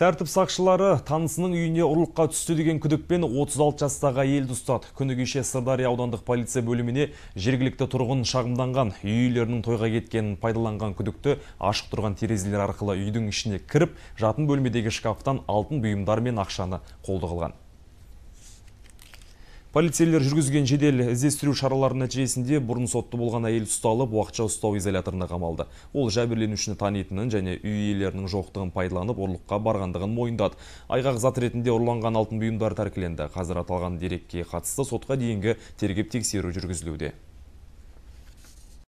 Тәртіп сақшылары танысының үйіне ұрлыққа түсті деген күдікпен 36 жастағы елді ұстады. Күні кеше Сырдария аудандық полиция бөліміне жергілікті тұрғын шағымданған үйілерінің тойға кеткенін пайдаланған күдікті ашық тұрған терезелер арқылы үйдің ішіне кіріп, жатын бөлмедегі шкафтан алтын бұйымдар мен ақшаны қолды полицейлер жүргізген жедел іздестіру шаралары нәтижесінде бұрын сотты болған әйел ұсталып уақытша ұстау изоляторына қамалды ол жәбірленушіні танитынын және үй иелерінің жоқтығын пайдаланып ұрлыққа барғандығын мойындады айғақ зат ретінде ұрланған алтын бұйымдар тәркіленді қазір аталған дерекке қатысты сотқа дейінгі тергеп тексеру жүргізілуде